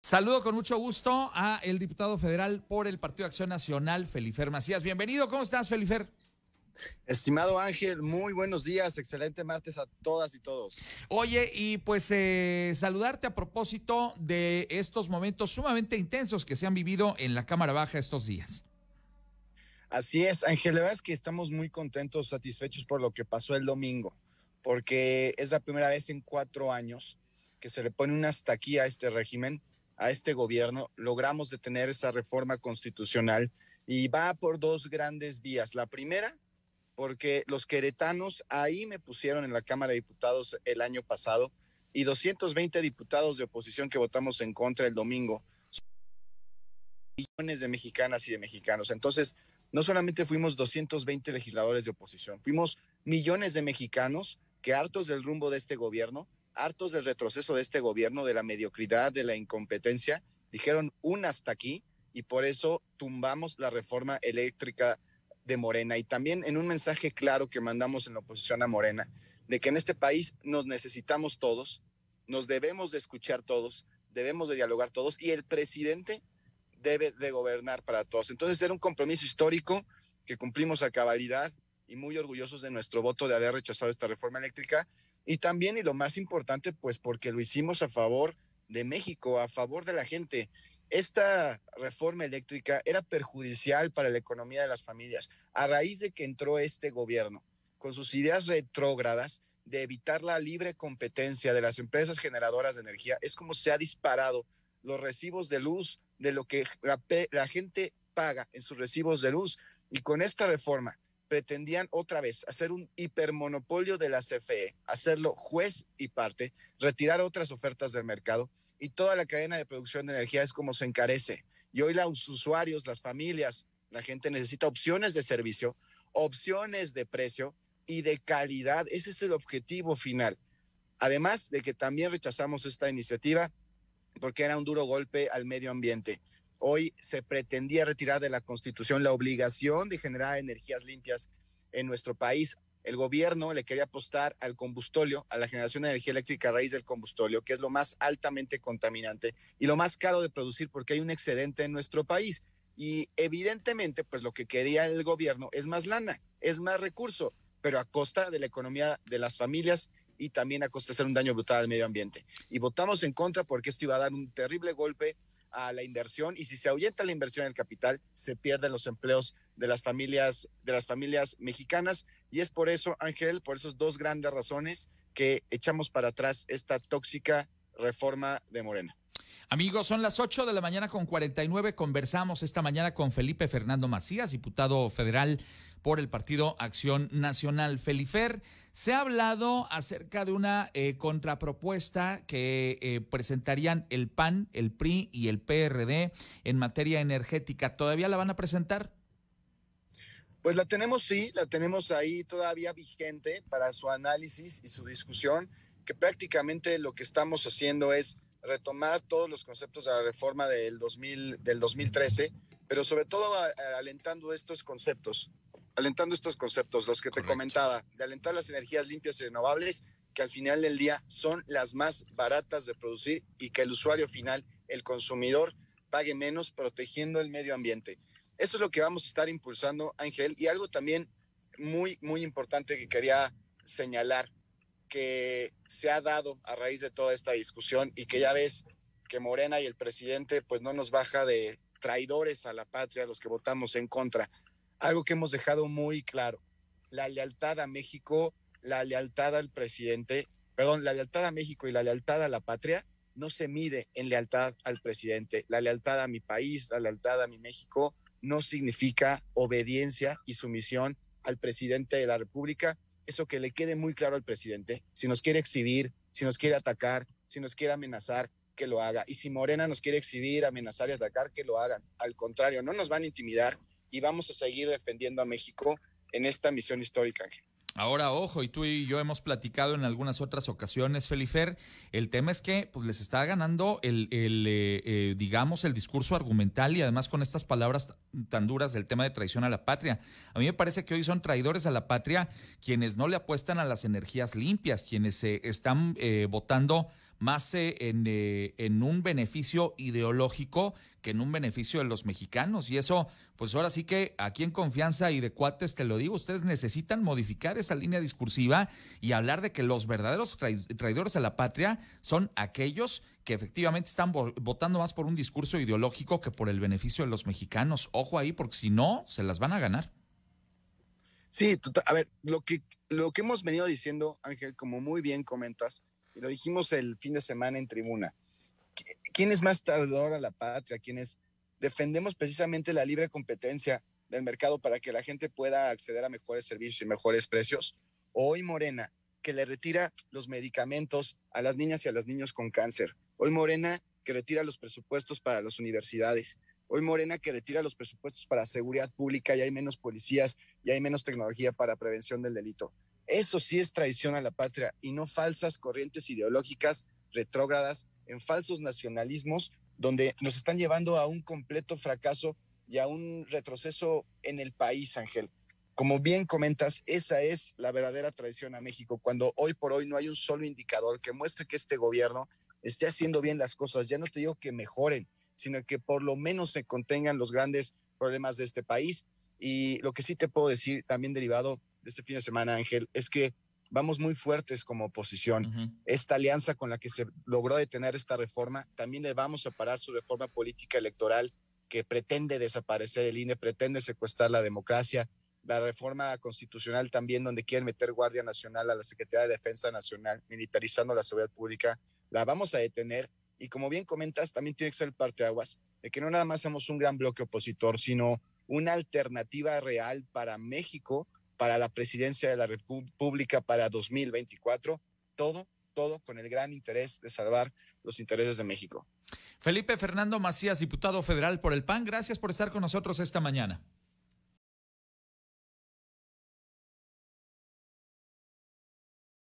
Saludo con mucho gusto a el diputado federal por el Partido Acción Nacional, Felifer Macías. Bienvenido, ¿cómo estás, Felifer? Estimado Ángel, muy buenos días, excelente martes a todas y todos. Oye, y pues eh, saludarte a propósito de estos momentos sumamente intensos que se han vivido en la Cámara Baja estos días. Así es, Ángel, la verdad es que estamos muy contentos, satisfechos por lo que pasó el domingo, porque es la primera vez en cuatro años que se le pone una hasta aquí a este régimen a este gobierno, logramos detener esa reforma constitucional y va por dos grandes vías. La primera, porque los queretanos ahí me pusieron en la Cámara de Diputados el año pasado y 220 diputados de oposición que votamos en contra el domingo. Millones de mexicanas y de mexicanos. Entonces, no solamente fuimos 220 legisladores de oposición, fuimos millones de mexicanos que hartos del rumbo de este gobierno hartos del retroceso de este gobierno, de la mediocridad, de la incompetencia, dijeron un hasta aquí y por eso tumbamos la reforma eléctrica de Morena y también en un mensaje claro que mandamos en la oposición a Morena, de que en este país nos necesitamos todos, nos debemos de escuchar todos, debemos de dialogar todos y el presidente debe de gobernar para todos. Entonces era un compromiso histórico que cumplimos a cabalidad y muy orgullosos de nuestro voto de haber rechazado esta reforma eléctrica y también, y lo más importante, pues porque lo hicimos a favor de México, a favor de la gente. Esta reforma eléctrica era perjudicial para la economía de las familias a raíz de que entró este gobierno con sus ideas retrógradas de evitar la libre competencia de las empresas generadoras de energía. Es como se ha disparado los recibos de luz de lo que la, la gente paga en sus recibos de luz. Y con esta reforma, pretendían otra vez hacer un hipermonopolio de la CFE, hacerlo juez y parte, retirar otras ofertas del mercado y toda la cadena de producción de energía es como se encarece. Y hoy los usuarios, las familias, la gente necesita opciones de servicio, opciones de precio y de calidad. Ese es el objetivo final. Además de que también rechazamos esta iniciativa porque era un duro golpe al medio ambiente. Hoy se pretendía retirar de la Constitución la obligación de generar energías limpias en nuestro país. El gobierno le quería apostar al combustóleo, a la generación de energía eléctrica a raíz del combustóleo, que es lo más altamente contaminante y lo más caro de producir porque hay un excedente en nuestro país. Y evidentemente, pues lo que quería el gobierno es más lana, es más recurso, pero a costa de la economía de las familias y también a costa de hacer un daño brutal al medio ambiente. Y votamos en contra porque esto iba a dar un terrible golpe a la inversión y si se ahuyenta la inversión en el capital, se pierden los empleos de las familias, de las familias mexicanas. Y es por eso, Ángel, por esas dos grandes razones que echamos para atrás esta tóxica reforma de Morena. Amigos, son las 8 de la mañana con 49. Conversamos esta mañana con Felipe Fernando Macías, diputado federal por el Partido Acción Nacional. Felifer, se ha hablado acerca de una eh, contrapropuesta que eh, presentarían el PAN, el PRI y el PRD en materia energética. ¿Todavía la van a presentar? Pues la tenemos, sí, la tenemos ahí todavía vigente para su análisis y su discusión, que prácticamente lo que estamos haciendo es retomar todos los conceptos de la reforma del, 2013, pero sobre todo alentando estos conceptos alentando estos conceptos, los que te comentaba, de alentar las energías limpias y renovables, que al final del día son las más baratas de producir y que el usuario final, el consumidor, pague menos protegiendo el medio ambiente. Eso es lo que vamos a estar impulsando, Ángel, y algo también muy, muy importante que quería señalar, que se ha dado a raíz de toda esta discusión y que ya ves que Morena y el presidente pues no nos baja de traidores a la patria los que votamos en contra algo que hemos dejado muy claro, la lealtad a México, la lealtad al presidente, perdón, la lealtad a México y la lealtad a la patria no se mide en lealtad al presidente. La lealtad a mi país, la lealtad a mi México, no significa obediencia y sumisión al presidente de la República. Eso que le quede muy claro al presidente. Si nos quiere exhibir, si nos quiere atacar, si nos quiere amenazar, que lo haga. Y si Morena nos quiere exhibir, amenazar y atacar, que lo hagan. Al contrario, no nos van a intimidar, y vamos a seguir defendiendo a México en esta misión histórica, Ahora, ojo, y tú y yo hemos platicado en algunas otras ocasiones, Felifer, el tema es que pues, les está ganando el, eh, eh, digamos, el discurso argumental y además con estas palabras tan duras del tema de traición a la patria. A mí me parece que hoy son traidores a la patria quienes no le apuestan a las energías limpias, quienes se eh, están votando más eh, eh, en, un beneficio ideológico que en un beneficio de los mexicanos. Y eso, pues ahora sí que aquí en confianza y de cuates te lo digo, ustedes necesitan modificar esa línea discursiva y hablar de que los verdaderos traidores a la patria son aquellos que efectivamente están votando más por un discurso ideológico que por el beneficio de los mexicanos. Ojo ahí, porque si no, se las van a ganar. Sí, tota-, a ver, lo que, lo que hemos venido diciendo, Ángel, como muy bien comentas, lo dijimos el fin de semana en tribuna, ¿quién es más tardor a la patria? ¿Quién Defendemos precisamente la libre competencia del mercado para que la gente pueda acceder a mejores servicios y mejores precios. Hoy Morena, que le retira los medicamentos a las niñas y a los niños con cáncer. Hoy Morena, que retira los presupuestos para las universidades. Hoy Morena, que retira los presupuestos para seguridad pública y hay menos policías y hay menos tecnología para prevención del delito. Eso sí es traición a la patria y no falsas corrientes ideológicas retrógradas en falsos nacionalismos donde nos están llevando a un completo fracaso y a un retroceso en el país, Ángel. Como bien comentas, esa es la verdadera traición a México, cuando hoy por hoy no hay un solo indicador que muestre que este gobierno esté haciendo bien las cosas. Ya no te digo que mejoren, sino que por lo menos se contengan los grandes problemas de este país. Y lo que sí te puedo decir, también derivado este fin de semana, Ángel, es que vamos muy fuertes como oposición. Esta alianza con la que se logró detener esta reforma, también le vamos a parar su reforma política electoral que pretende desaparecer el INE, pretende secuestrar la democracia, la reforma constitucional también donde quieren meter Guardia Nacional a la Secretaría de Defensa Nacional, militarizando la seguridad pública, la vamos a detener y como bien comentas, también tiene que ser de aguas, de que no nada más somos un gran bloque opositor, sino una alternativa real para México para la presidencia de la República para 2024. Todo, todo con el gran interés de salvar los intereses de México. Felipe Fernando Macías, diputado federal por el PAN, gracias por estar con nosotros esta mañana.